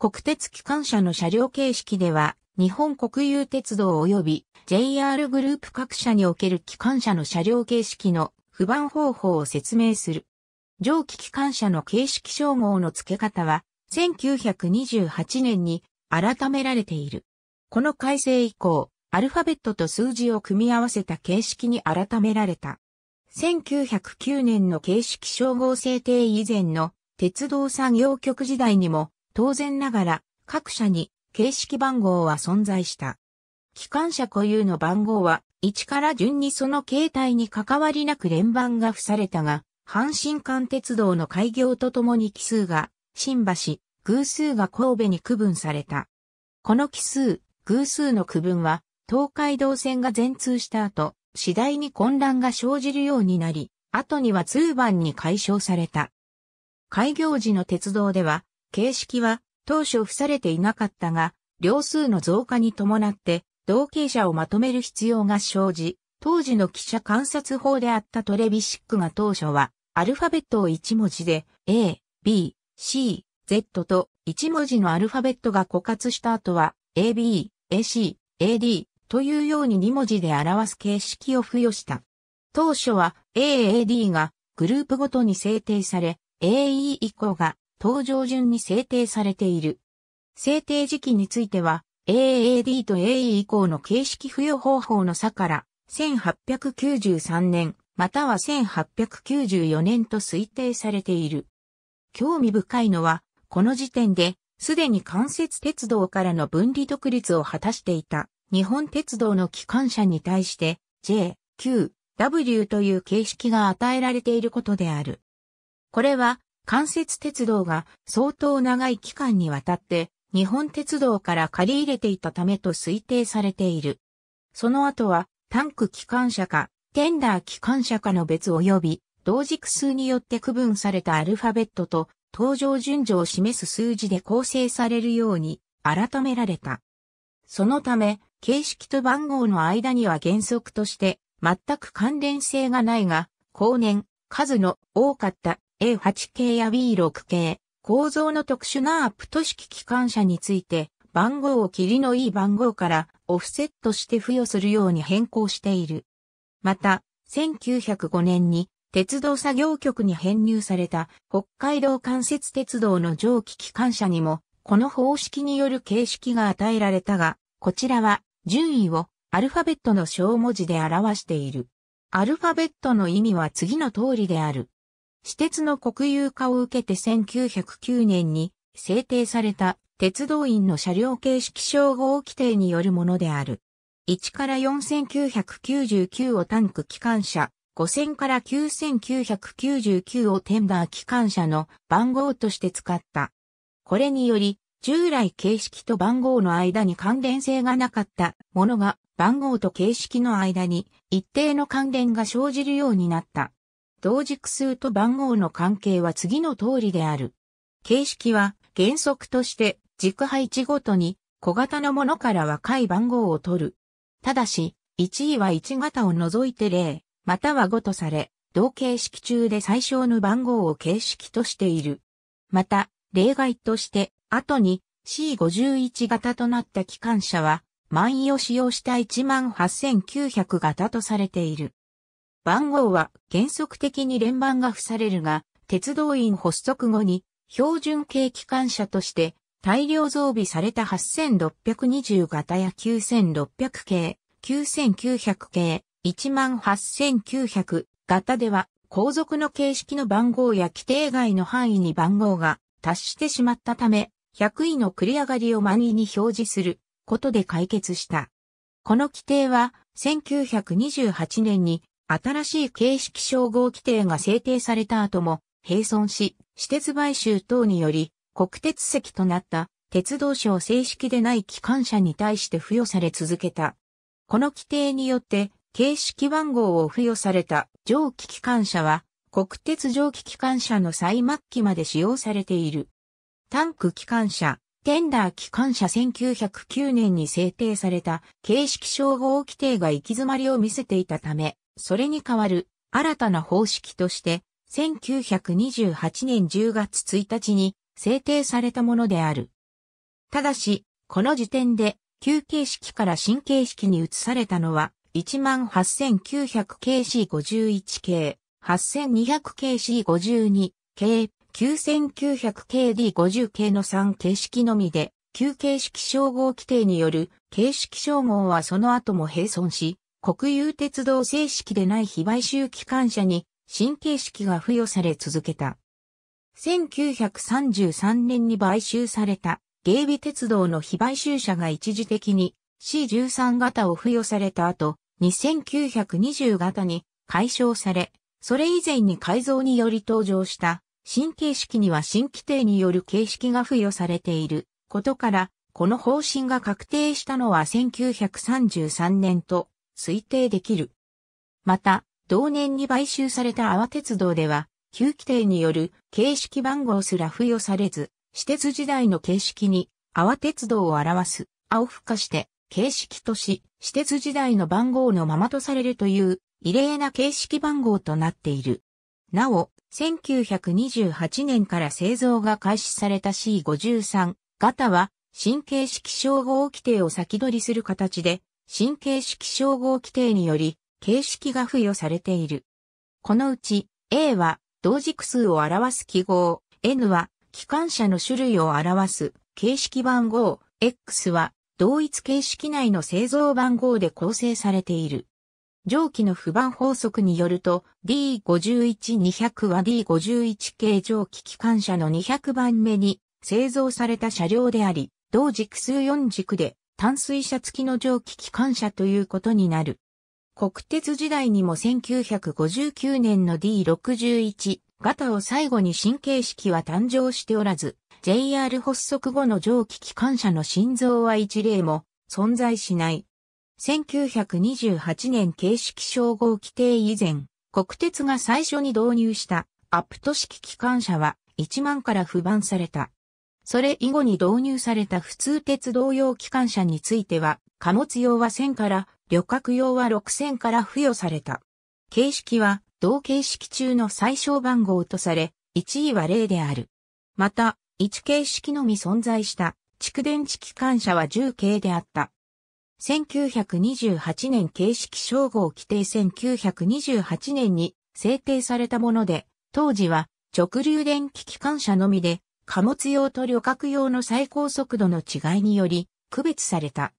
国鉄機関車の車両形式では、日本国有鉄道及び JR グループ各社における機関車の車両形式の不番方法を説明する。蒸気機関車の形式称号の付け方は、1928年に改められている。この改正以降、アルファベットと数字を組み合わせた形式に改められた。1909年の形式称号制定以前の鉄道産業局時代にも当然ながら各社に形式番号は存在した。機関車固有の番号は1から順にその形態に関わりなく連番が付されたが、阪神間鉄道の開業とともに奇数が新橋、偶数が神戸に区分された。この奇数、偶数の区分は東海道線が全通した後、次第に混乱が生じるようになり、後には通番に解消された。開業時の鉄道では、形式は当初付されていなかったが、両数の増加に伴って同型者をまとめる必要が生じ、当時の記者観察法であったトレビシックが当初は、アルファベットを1文字で、A、B、C、Z と1文字のアルファベットが枯渇した後は、AB、AC、AD というように2文字で表す形式を付与した。当初は AAD がグループごとに制定され、AE 以降が登場順に制定されている。制定時期については、AAD と AE 以降の形式付与方法の差から、1893年、または1894年と推定されている。興味深いのは、この時点で、すでに関節鉄道からの分離独立を果たしていた日本鉄道の機関車に対して J、Q、W という形式が与えられていることである。これは関節鉄道が相当長い期間にわたって日本鉄道から借り入れていたためと推定されている。その後はタンク機関車かテンダー機関車かの別及び同軸数によって区分されたアルファベットと登場順序を示す数字で構成されるように改められた。そのため形式と番号の間には原則として全く関連性がないが後年数の多かった A8 系や B6 系、構造の特殊なアップ都式機関車について、番号を霧のいい番号からオフセットして付与するように変更している。また、1905年に鉄道作業局に編入された北海道関節鉄道の蒸気機関車にも、この方式による形式が与えられたが、こちらは順位をアルファベットの小文字で表している。アルファベットの意味は次の通りである。私鉄の国有化を受けて1909年に制定された鉄道員の車両形式称号規定によるものである。1から4999をタンク機関車、5000から9999をテンダー機関車の番号として使った。これにより、従来形式と番号の間に関連性がなかったものが番号と形式の間に一定の関連が生じるようになった。同軸数と番号の関係は次の通りである。形式は原則として軸配置ごとに小型のものから若い番号を取る。ただし、1位は1型を除いて0、または5とされ、同形式中で最小の番号を形式としている。また、例外として、後に C51 型となった機関車は、万位を使用した18900型とされている。番号は原則的に連番が付されるが、鉄道員発足後に標準系機関車として大量増備された8620型や9600系、9900系、18900型では後続の形式の番号や規定外の範囲に番号が達してしまったため、100位の繰り上がりを満位に表示することで解決した。この規定は1928年に新しい形式称号規定が制定された後も、併存し、私鉄買収等により、国鉄席となった鉄道省正式でない機関車に対して付与され続けた。この規定によって、形式番号を付与された蒸気機関車は、国鉄蒸気機関車の最末期まで使用されている。タンク機関車、テンダー機関車1909年に制定された形式称号規定が行き詰まりを見せていたため、それに代わる新たな方式として、1928年10月1日に制定されたものである。ただし、この時点で、旧形式から新形式に移されたのは、18900 k C51 k 8200 k C52 k 9900 k D50 k の3形式のみで、旧形式称号規定による形式称号はその後も並存し、国有鉄道正式でない非買収機関車に新形式が付与され続けた。1933年に買収された芸備鉄道の非買収車が一時的に C13 型を付与された後、2920型に解消され、それ以前に改造により登場した新形式には新規定による形式が付与されていることから、この方針が確定したのは1933年と推定できる。また、同年に買収された阿波鉄道では、旧規定による形式番号すら付与されず、私鉄時代の形式に、阿波鉄道を表す、青付加して、形式とし、私鉄時代の番号のままとされるという、異例な形式番号となっている。なお、1928年から製造が開始された C53 型は、新形式称号規定を先取りする形で、新形式称号規定により、形式が付与されている。このうち、A は、同軸数を表す記号、N は、機関車の種類を表す、形式番号、X は、同一形式内の製造番号で構成されている。上記の不番法則によると D51200 は D51 系蒸気機関車の200番目に製造された車両であり、同軸数4軸で淡水車付きの蒸気機関車ということになる。国鉄時代にも1959年の D61 型を最後に新形式は誕生しておらず、JR 発足後の蒸気機関車の心臓は一例も存在しない。1928年形式称号規定以前、国鉄が最初に導入したアプト式機関車は1万から不番された。それ以後に導入された普通鉄道用機関車については、貨物用は1000から、旅客用は6000から付与された。形式は、同形式中の最小番号とされ、1位は0である。また、1形式のみ存在した、蓄電池機関車は10形であった。1928年形式称号規定1928年に制定されたもので、当時は直流電気機関車のみで、貨物用と旅客用の最高速度の違いにより区別された。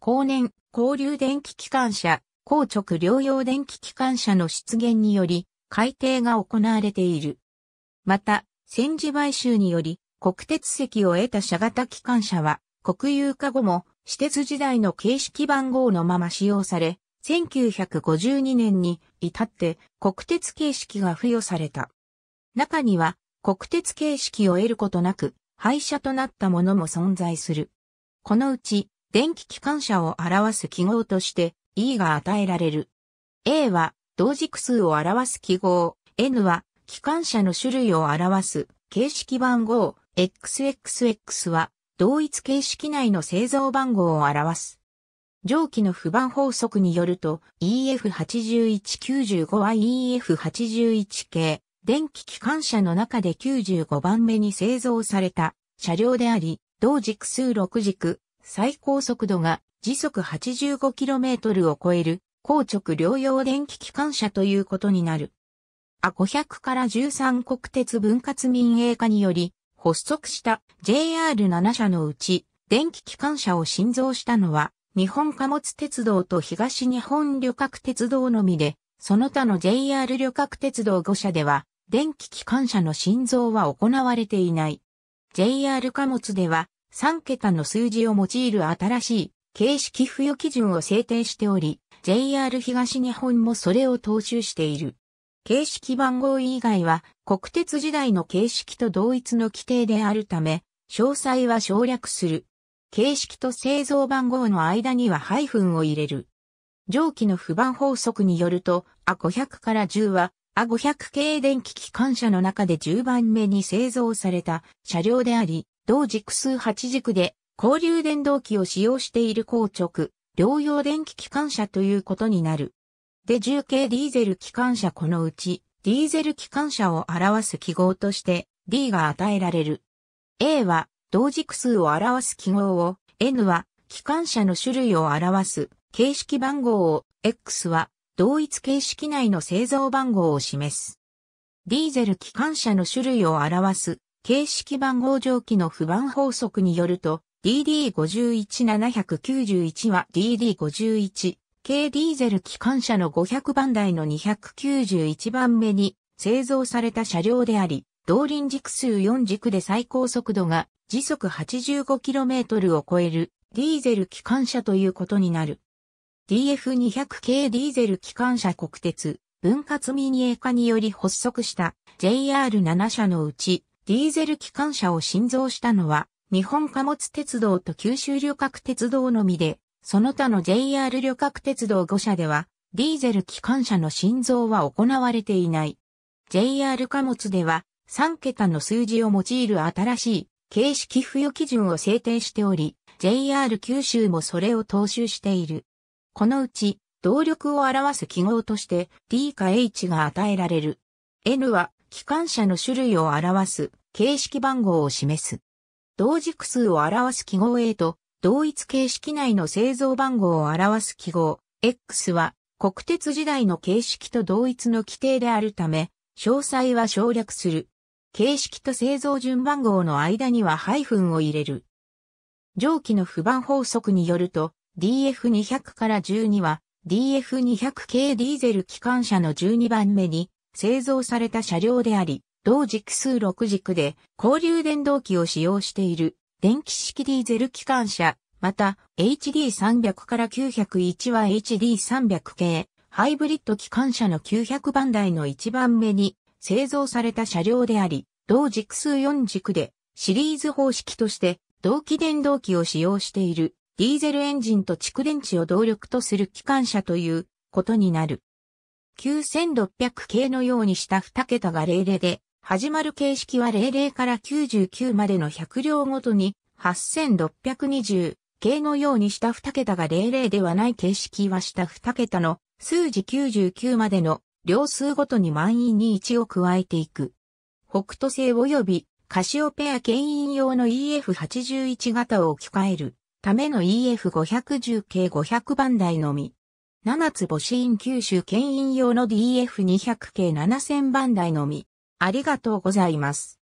後年、交流電気機関車、硬直両用電気機関車の出現により、改定が行われている。また、戦時買収により、国鉄席を得た車型機関車は、国有化後も、私鉄時代の形式番号のまま使用され、1952年に至って国鉄形式が付与された。中には国鉄形式を得ることなく、廃車となったものも存在する。このうち、電気機関車を表す記号として E が与えられる。A は同軸数を表す記号、N は機関車の種類を表す形式番号、XXX は同一形式内の製造番号を表す。上記の不番法則によると EF8195 は EF81 系、電気機関車の中で95番目に製造された車両であり、同軸数6軸、最高速度が時速 85km を超える硬直両用電気機関車ということになる。A500 から13国鉄分割民営化により発足した JR7 社のうち電気機関車を新造したのは日本貨物鉄道と東日本旅客鉄道のみでその他の JR 旅客鉄道5社では、電気機関車の心臓は行われていない。JR 貨物では、3桁の数字を用いる新しい形式付与基準を制定しており、JR 東日本もそれを踏襲している。形式番号以外は国鉄時代の形式と同一の規定であるため、詳細は省略する。形式と製造番号の間にはハイフンを入れる。上記の不満法則によると、A500 から10は、A500 系電気機関車の中で10番目に製造された車両であり、同軸数8軸で、交流電動機を使用している硬直、両用電気機関車ということになる。で10系ディーゼル機関車このうち、ディーゼル機関車を表す記号として D が与えられる。A は同軸数を表す記号を、N は機関車の種類を表す形式番号を X は同一形式内の製造番号を示す。ディーゼル機関車の種類を表す形式番号上記の不番法則によると DD51791 は DD51 系ディーゼル機関車の500番台の291番目に製造された車両であり、同輪軸数4軸で最高速度が時速 85km を超えるディーゼル機関車ということになる。DF200 系ディーゼル機関車国鉄、分割民営化により発足した JR7 社のうち、ディーゼル機関車を新造したのは、日本貨物鉄道と九州旅客鉄道のみで、その他の JR 旅客鉄道5社では、ディーゼル機関車の新造は行われていない。JR 貨物では、3桁の数字を用いる新しい形式付与基準を制定しており、JR 九州もそれを踏襲している。このうち、動力を表す記号として D か H が与えられる。N は機関車の種類を表す形式番号を示す。同軸数を表す記号 A と同一形式内の製造番号を表す記号 X は国鉄時代の形式と同一の規定であるため、詳細は省略する。形式と製造順番号の間にはハイフンを入れる。上記の不番法則によると、DF200 から12は DF200 系ディーゼル機関車の12番目に製造された車両であり、同軸数6軸で交流電動機を使用している電気式ディーゼル機関車、また HD300 から901は HD300 系ハイブリッド機関車の900番台の1番目に製造された車両であり、同軸数4軸でシリーズ方式として同期電動機を使用しているディーゼルエンジンと蓄電池を動力とする機関車ということになる。9600系のようにした2桁が00で、始まる形式は00から99までの100両ごとに8620系のようにした2桁が00ではない形式は下2桁の数字99までの両数ごとに満員に1を加えていく。北斗星及びカシオペア牽引用の EF81 型を置き換える。ための EF510 系500番台のみ。7つ星院九州牽引用の DF200 系7000番台のみ。ありがとうございます。